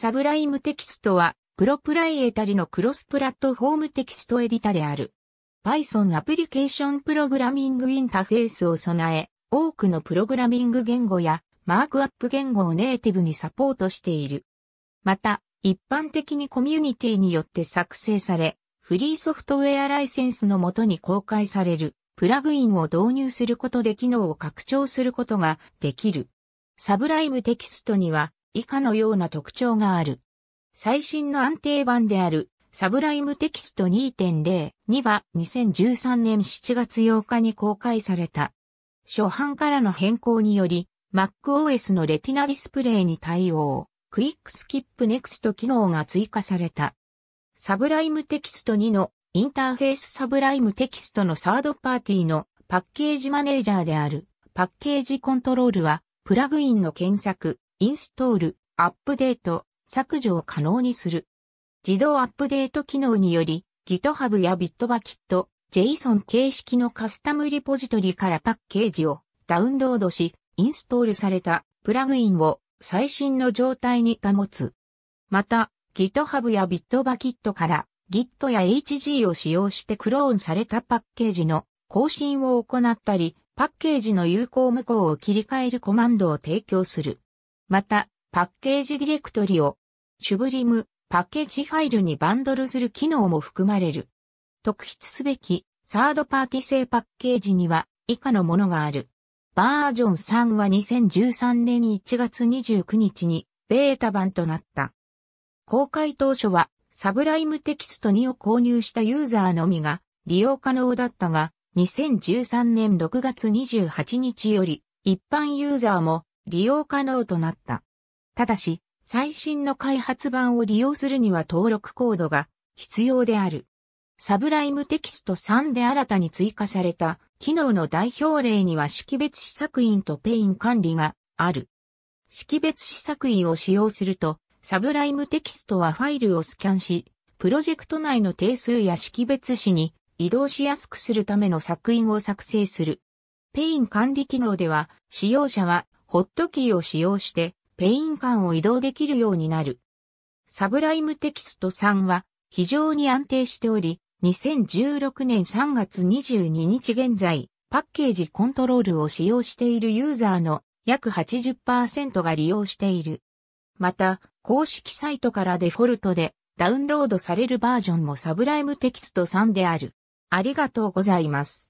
サブライムテキストは、プロプライエタリのクロスプラットフォームテキストエディタである。Python アプリケーションプログラミングインターフェースを備え、多くのプログラミング言語やマークアップ言語をネイティブにサポートしている。また、一般的にコミュニティによって作成され、フリーソフトウェアライセンスのもとに公開される、プラグインを導入することで機能を拡張することができる。サブライムテキストには、以下のような特徴がある。最新の安定版であるサブライムテキスト2.0には2013年7月8日に公開された。初版からの変更により MacOS のレティナディスプレイに対応。クイックスキップネクスト機能が追加された。サブライムテキスト2のインターフェースサブライムテキストのサードパーティーのパッケージマネージャーであるパッケージコントロールはプラグインの検索、インストール、アップデート、削除を可能にする。自動アップデート機能により、GitHub や Bitbucket、JSON 形式のカスタムリポジトリからパッケージをダウンロードし、インストールされたプラグインを最新の状態に保つ。また、GitHub や Bitbucket から Git や HG を使用してクローンされたパッケージの更新を行ったり、パッケージの有効無効を切り替えるコマンドを提供する。また、パッケージディレクトリを、シュブリム、パッケージファイルにバンドルする機能も含まれる。特筆すべき、サードパーティ製パッケージには、以下のものがある。バージョン3は2013年1月29日に、ベータ版となった。公開当初は、サブライムテキスト2を購入したユーザーのみが、利用可能だったが、2013年6月28日より、一般ユーザーも、利用可能となった。ただし、最新の開発版を利用するには登録コードが必要である。サブライムテキスト3で新たに追加された機能の代表例には識別試作員とペイン管理がある。識別試作員を使用すると、サブライムテキストはファイルをスキャンし、プロジェクト内の定数や識別子に移動しやすくするための作品を作成する。ペイン管理機能では、使用者はホットキーを使用して、ペイン管を移動できるようになる。サブライムテキスト3は非常に安定しており、2016年3月22日現在、パッケージコントロールを使用しているユーザーの約80%が利用している。また、公式サイトからデフォルトでダウンロードされるバージョンもサブライムテキスト3である。ありがとうございます。